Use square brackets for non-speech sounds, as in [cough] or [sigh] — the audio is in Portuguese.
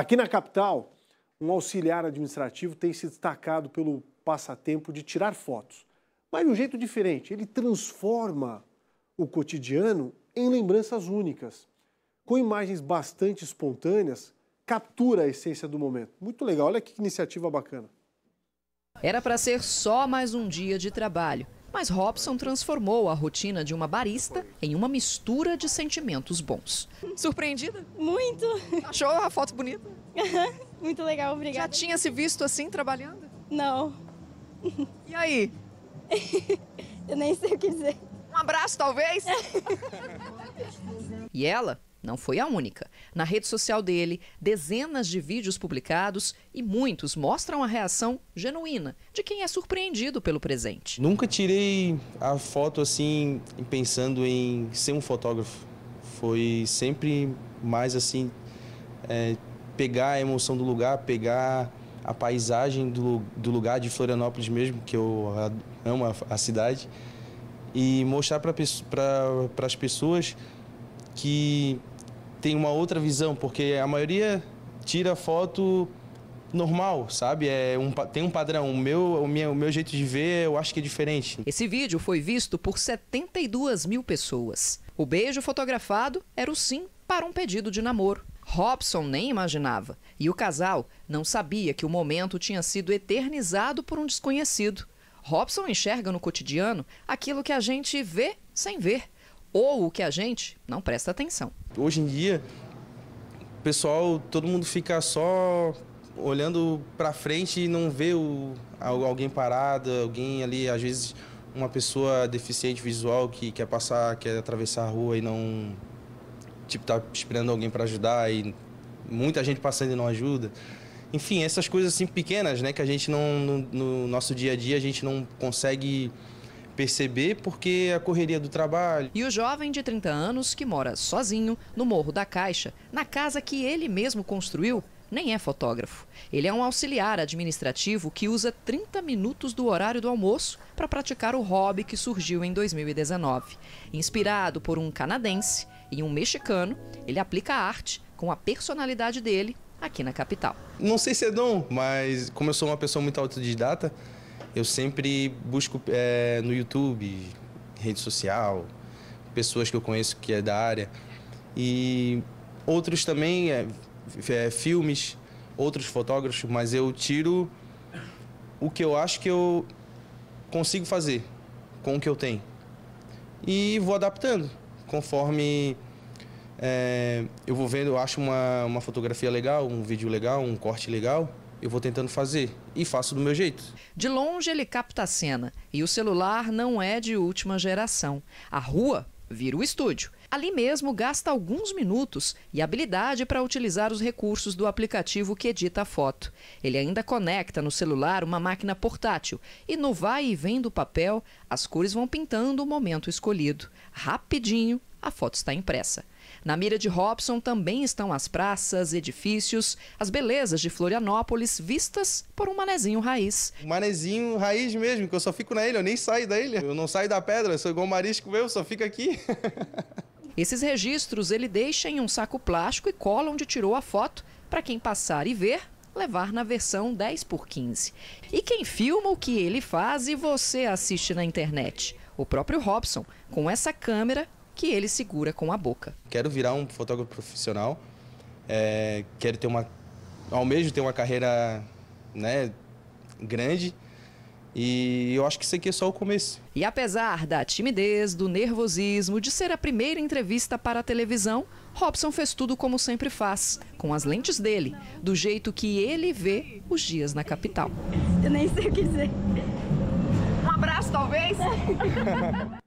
Aqui na capital, um auxiliar administrativo tem se destacado pelo passatempo de tirar fotos, mas de um jeito diferente. Ele transforma o cotidiano em lembranças únicas, com imagens bastante espontâneas, captura a essência do momento. Muito legal, olha que iniciativa bacana. Era para ser só mais um dia de trabalho mas Robson transformou a rotina de uma barista em uma mistura de sentimentos bons. Surpreendida? Muito! Achou a foto bonita? Muito legal, obrigada. Já tinha se visto assim trabalhando? Não. E aí? [laughs] Eu nem sei o que dizer. Um abraço, talvez? [laughs] e ela não foi a única. Na rede social dele, dezenas de vídeos publicados e muitos mostram a reação genuína de quem é surpreendido pelo presente. Nunca tirei a foto assim pensando em ser um fotógrafo. Foi sempre mais assim é, pegar a emoção do lugar, pegar a paisagem do, do lugar de Florianópolis mesmo, que eu amo a, a cidade, e mostrar para pra, as pessoas que tem uma outra visão, porque a maioria tira foto normal, sabe? É um, tem um padrão. O meu, o, meu, o meu jeito de ver, eu acho que é diferente. Esse vídeo foi visto por 72 mil pessoas. O beijo fotografado era o sim para um pedido de namoro. Robson nem imaginava. E o casal não sabia que o momento tinha sido eternizado por um desconhecido. Robson enxerga no cotidiano aquilo que a gente vê sem ver ou o que a gente não presta atenção. Hoje em dia, o pessoal, todo mundo fica só olhando para frente e não vê o, alguém parado, alguém ali, às vezes uma pessoa deficiente visual que quer passar, quer atravessar a rua e não tipo tá esperando alguém para ajudar e muita gente passando e não ajuda. Enfim, essas coisas assim pequenas, né, que a gente não no, no nosso dia a dia a gente não consegue perceber porque é a correria do trabalho. E o jovem de 30 anos que mora sozinho no Morro da Caixa, na casa que ele mesmo construiu, nem é fotógrafo. Ele é um auxiliar administrativo que usa 30 minutos do horário do almoço para praticar o hobby que surgiu em 2019. Inspirado por um canadense e um mexicano, ele aplica a arte com a personalidade dele aqui na capital. Não sei se é dom, mas como eu sou uma pessoa muito autodidata, eu sempre busco é, no YouTube, rede social, pessoas que eu conheço que é da área. E outros também, é, é, filmes, outros fotógrafos, mas eu tiro o que eu acho que eu consigo fazer com o que eu tenho. E vou adaptando, conforme é, eu vou vendo, eu acho uma, uma fotografia legal, um vídeo legal, um corte legal eu vou tentando fazer e faço do meu jeito. De longe ele capta a cena e o celular não é de última geração. A rua vira o estúdio. Ali mesmo gasta alguns minutos e habilidade para utilizar os recursos do aplicativo que edita a foto. Ele ainda conecta no celular uma máquina portátil e no vai e vem do papel, as cores vão pintando o momento escolhido. Rapidinho, a foto está impressa. Na mira de Robson também estão as praças, edifícios, as belezas de Florianópolis vistas por um manezinho raiz. Manezinho raiz mesmo, que eu só fico na ilha, eu nem saio da ilha. Eu não saio da pedra, eu sou igual marisco meu, só fico aqui. [laughs] Esses registros ele deixa em um saco plástico e cola onde tirou a foto para quem passar e ver levar na versão 10 por 15. E quem filma o que ele faz e você assiste na internet? O próprio Robson, com essa câmera que ele segura com a boca. Quero virar um fotógrafo profissional, é, quero ter uma. ao almejo ter uma carreira né, grande. E eu acho que isso aqui é só o começo. E apesar da timidez, do nervosismo, de ser a primeira entrevista para a televisão, Robson fez tudo como sempre faz, com as lentes dele, do jeito que ele vê os dias na capital. Eu nem sei o que dizer. Um abraço, talvez? [laughs]